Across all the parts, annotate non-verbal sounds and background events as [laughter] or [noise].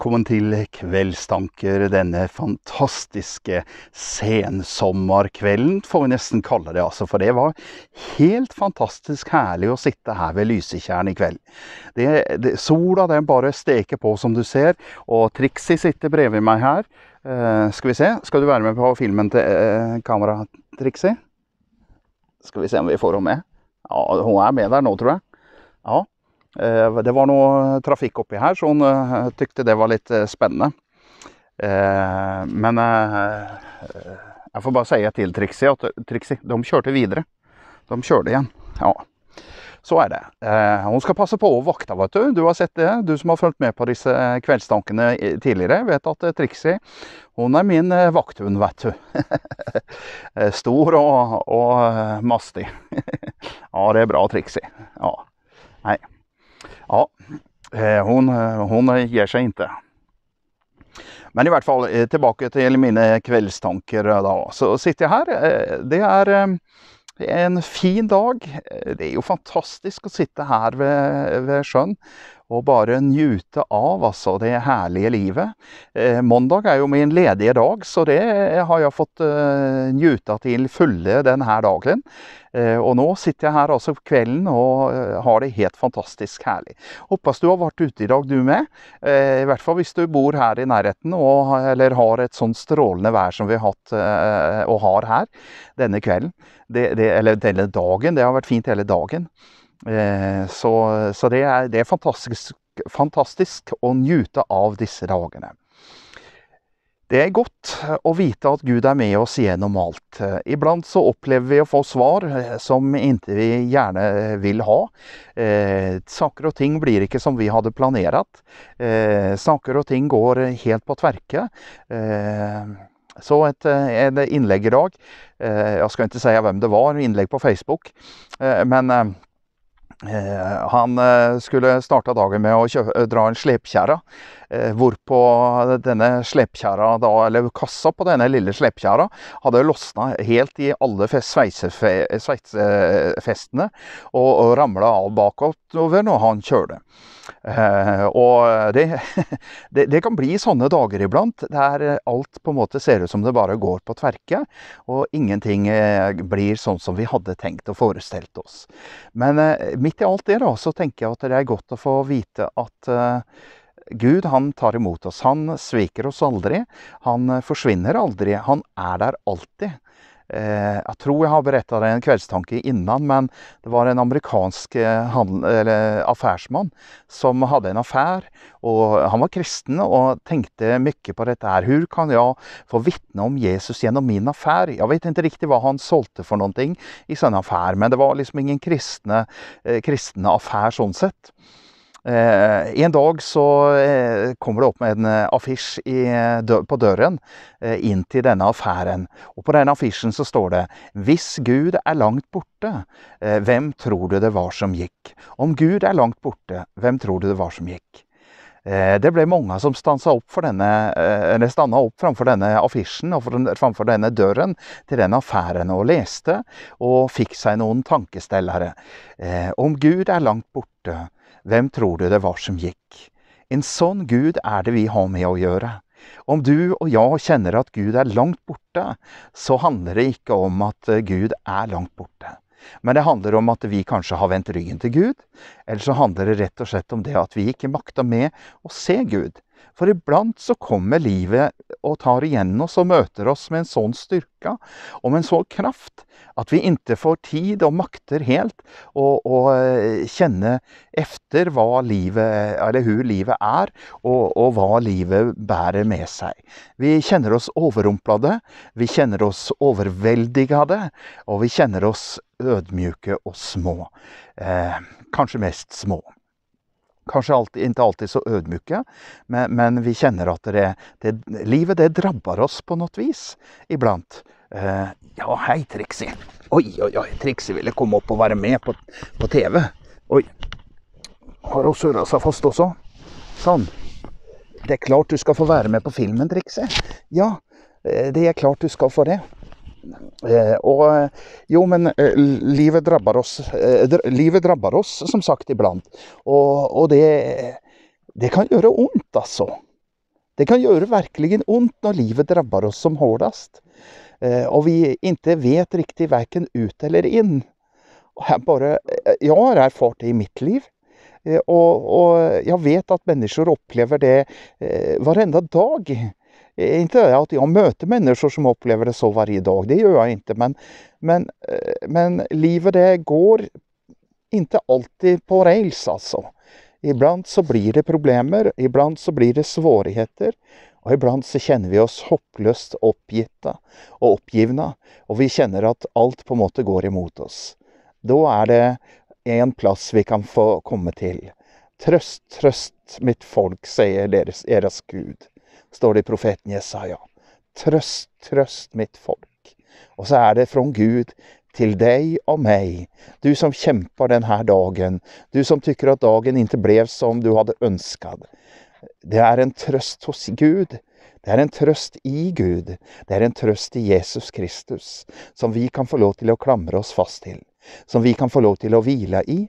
velkommen til Kveldstanker denne fantastiske sensommerkvelden, får vi nesten kalle det. altså, For det var helt fantastisk herlig å sitte her ved Lysekjernen i kveld. Det, det, sola den bare steker på, som du ser, og Trixie sitter bredvid meg her. Uh, skal vi se, skal du være med på filmen til uh, kamera, Trixie? Skal vi se om vi får henne med. Ja, hun er med der nå, tror jeg. Ja, Eh, det var noe trafikk oppi her, så hun eh, tykte det var litt eh, spennende. Men jeg får bare si til Trixie at Trixie, de kjørte videre. De kjørte igjen. Ja. Så er det. hun skal passe på å vakte, vet du. Du har sett det. Du som har fulgt med på disse kveldstankene tidligere, vet at Trixie hun er min vakthund, vet du. [laughs] Stor og, og mastig. [laughs] ja, det er bra, Trixie. Ja. Nei. Ja, hun eh, eh, hon ger sig inte. Men i hvert fall eh, tilbake til mine kveldstanker. da. Så sitter jeg her. Det er en fin dag. Det er jo fantastisk å sitte her ved, ved sjøen og bare njute av altså, det herlige livet. Eh, mandag er jo min ledige dag, så det har jeg fått eh, njuta til fulle denne dagen. Eh, og nå sitter jeg her altså kvelden og eh, har det helt fantastisk herlig. Håper du har vært ute i dag, du med. Eh, I hvert fall hvis du bor her i nærheten og, eller har et sånn strålende vær som vi har hatt eh, og har her denne kvelden. Det, det, eller denne dagen. Det har vært fint hele dagen. Eh, så, så det, er, det er, fantastisk, fantastisk å nyte av disse dagene. Det er godt eh, å vite at Gud er med oss gjennom alt. Eh, iblant så opplever vi å få svar som ikke vi gjerne vil ha. Eh, saker og ting blir ikke som vi hadde planlagt. Eh, saker og ting går helt på tverke. Eh, så et, et, innlegg i dag. jeg skal ikke si hvem det var, innlegg på Facebook. men Eh, han eh, skulle starte dagen med å kjøpe, eh, dra en slepekjerre, hvorpå denne slepekjerra, eller kassa på denne lille slepekjerra, hadde losna helt i alle sveisefestene og, og ramla av bakover utover når han kjører. Eh, og det, [laughs] det, det, kan bli sånne dager iblant der alt på en måte ser ut som det bare går på tverke, og ingenting eh, blir sånn som vi hadde tenkt og forestilt oss. Men eh, midt i alt det da, så tenker jeg at det er godt å få vite at eh, Gud han tar imot oss. Han sviker oss aldri. Han eh, forsvinner aldri. Han er der alltid. Eh, jeg tror jeg har berettet en kveldstanke innan, men det var en amerikansk eh, affærsmann som hadde en affær. og Han var kristen og tenkte mye på dette. her. Hvordan kan jeg få vitne om Jesus gjennom min affær? Jeg vet ikke riktig hva han solgte for noe i sånn affær, men det var liksom ingen kristne, eh, kristne affær sånn sett. Eh, en dag så eh, kommer det opp med en eh, affisj i, på døren inn til denne affæren. Og på denne affisjen så står det 'Hvis Gud er langt borte, hvem tror du det var som gikk?' Om Gud er langt borte, hvem tror du det var som gikk? Det ble mange som stansa opp, opp, framfor denne affisjen og framfor denne døren til den affæren og leste, og fikk seg noen tankestellere. Om Gud er langt borte, hvem tror du det var som gikk? En sånn Gud er det vi har med å gjøre. Om du og jeg kjenner at Gud er langt borte, så handler det ikke om at eh, Gud er langt borte. Men det handler om at vi kanskje har vendt ryggen til Gud. Eller så handler det rett og slett om det at vi ikke makter med å se Gud. For iblant så kommer livet og tar igjen oss og møter oss med en sånn styrke og med en sånn kraft at vi ikke får tid og makter helt å eh, kjenne efter hva livet, eller hvor livet er, og, og, hva livet bærer med seg. Vi kjenner oss overrumplede, vi kjenner oss overveldigede, og vi kjenner oss ødmjuke og små. Eh, kanskje mest små kanskje alltid, ikke alltid så ødmyke, men, men vi kjenner at det, det, livet det drabber oss på noe vis iblant. Eh, ja, hei, Trixie. Oi, oi, oi, Trixie ville komme opp og være med på, på TV. Oi. Har hun surra seg fast også? Sånn. Det er klart du skal få være med på filmen, Trixie. Ja, eh, det er klart du skal få det. Eh, og eh, jo, men eh, livet drabber oss, livet drabber oss som sagt iblant. Og, og det, det, kan gjøre ondt, altså. Det kan gjøre virkelig ondt når livet drabber oss som hardest. og vi ikke vet riktig verken ut eller inn. Og jeg, bare, jeg har erfart det i mitt liv. Og, og jeg vet at mennesker opplever det hver eneste dag. Eh, ikke at jeg møter mennesker som opplever det så hver dag, det gjør jeg ikke. Men, men, eh, men livet det går ikke alltid på rails, altså. Iblant så blir det problemer, iblant så blir det svårigheter. Og iblant så kjenner vi oss håpløst oppgitt og oppgivne, og vi kjenner at alt på en måte går imot oss. Da er det en plass vi kan få komme til. Trøst, trøst mitt folk, sier deres, deres Gud står det i profeten Jesaja. Trøst, trøst mitt folk. Og så er det fra Gud til deg og meg, du som kjemper denne dagen, du som tykker at dagen ikke ble som du hadde ønsket. Det er en trøst hos Gud. Det er en trøst i Gud. Det er en trøst i Jesus Kristus, som vi kan få lov til å klamre oss fast til. Som vi kan få lov til å hvile i.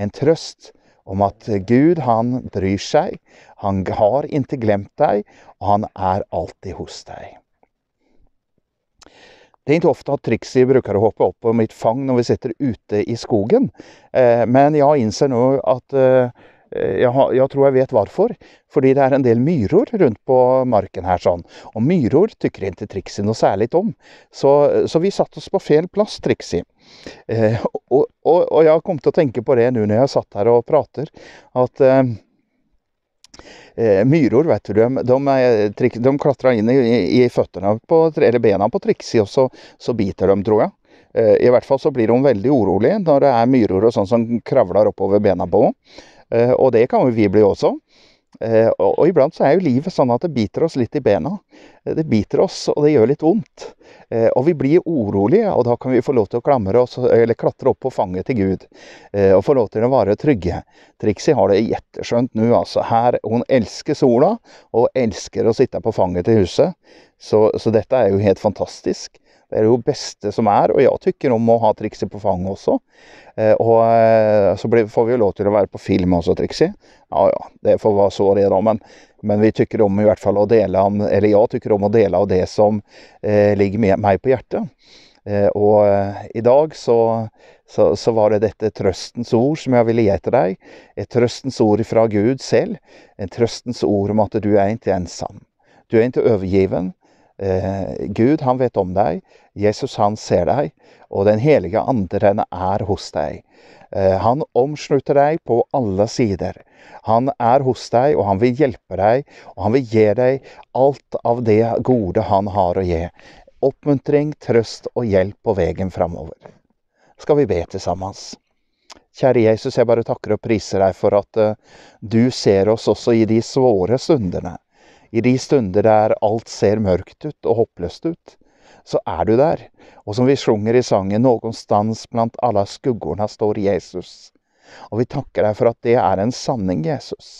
En trøst om at Gud, han bryr seg, han har ikke glemt deg, og han er alltid hos deg. Det er ikke ofte at Trixie bruker å hoppe opp på mitt fang når vi sitter ute i skogen, eh, men jeg innser nå at eh, jeg, tror jeg vet hvorfor. Fordi det er en del myror rundt på marken her. sånn. Og myror tykker ikke Trixie noe særlig om. Så, så vi satte oss på feil plass, Trixie. Eh, og og, og, jeg har kommet til å tenke på det nå når jeg satt her og prater, at eh, eh Myror vet du, de, de, de klatrer inn i, i føttene på, eller bena på Trixie, og så, så biter de, tror jeg. Eh, I hvert fall så blir hun veldig urolig når det er myror og sånn som kravler oppover bena på henne. Eh, og det kan jo vi bli også. Eh, og, og, iblant så er jo livet sånn at det biter oss litt i bena. Eh, det biter oss, og det gjør litt vondt. Eh, og vi blir urolige, og da kan vi få lov til å oss, klatre opp på fanget til Gud. Og få lov til å være trygge. Trixie har det jetteskjønt nå, altså. Her, hun elsker sola, og elsker å sitte på fanget til huset. Så, så dette er jo helt fantastisk. Det er jo beste som er, og jeg tykker om å ha Trixie på fanget også. Eh, og eh, så får vi jo lov til å være på film også, Trixie. Ja ja, det får være så det, da. Men, men vi tykker om i hvert fall å dele av, eller jeg tykker om å dele av det som eh, ligger med meg på hjertet. Eh, og eh, i dag så, så, så, var det dette trøstens ord som jeg ville gi til deg. Et trøstens ord fra Gud selv. Et trøstens ord om at du er ikke ensom. Du er ikke overgiven. Eh, Gud, han vet om deg. Jesus, han ser deg. Og Den hellige andre, er hos deg. Eh, han omslutter deg på alle sider. Han er hos deg, og han vil hjelpe deg, og han vil gi deg alt av det gode han har å gi. Oppmuntring, trøst og hjelp på veien framover. Skal vi be til sammen? Kjære Jesus, jeg bare takker og priser deg for at eh, du ser oss også i de svåre stundene. I de stunder der alt ser mørkt ut og hoppløst ut, så er du der. Og som vi synger i sangen 'Någonstans blant alla skuggorna står Jesus'. Og vi takker deg for at det er en sanning, Jesus.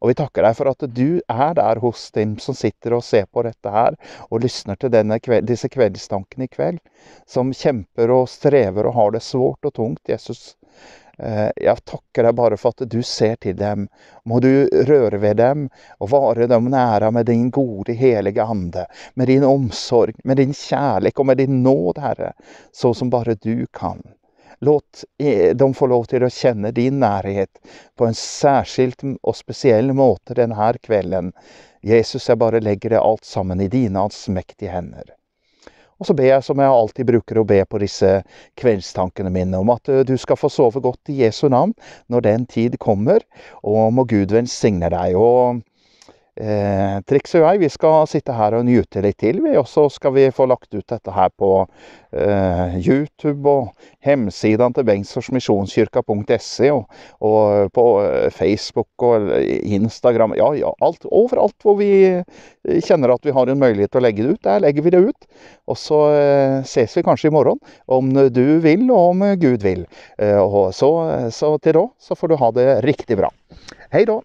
Og vi takker deg for at du er der hos dem som sitter og ser på dette her, og lysner til kveld, disse kveldstankene i kveld, som kjemper og strever og har det svårt og tungt, Jesus. Eh, jeg takker deg bare for at du ser til dem. Må du røre ved dem og vare dem nære med din gode, helige ande, med din omsorg, med din kjærlighet og med din nåd, Herre, så som bare du kan. Låt eh, dem få lov til å kjenne din nærhet på en særskilt og spesiell måte denne kvelden. Jesus, jeg bare legger det alt sammen i dine mektige hender. Og så ber jeg som jeg alltid bruker å be på disse kveldstankene mine, om at eh, du skal få sove godt i Jesu navn når den tid kommer, og må Gud velsigne deg. og Eh, Trix og jeg vi skal sitte her og nyte litt til, vi. Og så skal vi få lagt ut dette her på eh, YouTube og hjemmesidene til bengtsorsmisjonskirka.se. E og, og, eh, på eh, Facebook og Instagram. Ja, ja, alt, overalt hvor vi eh, kjenner at vi har en mulighet til å legge det ut. Der legger vi det ut. Og så eh, ses vi kanskje i morgen, om du vil og om Gud vil. og så, så til da så får du ha det riktig bra. Hei da.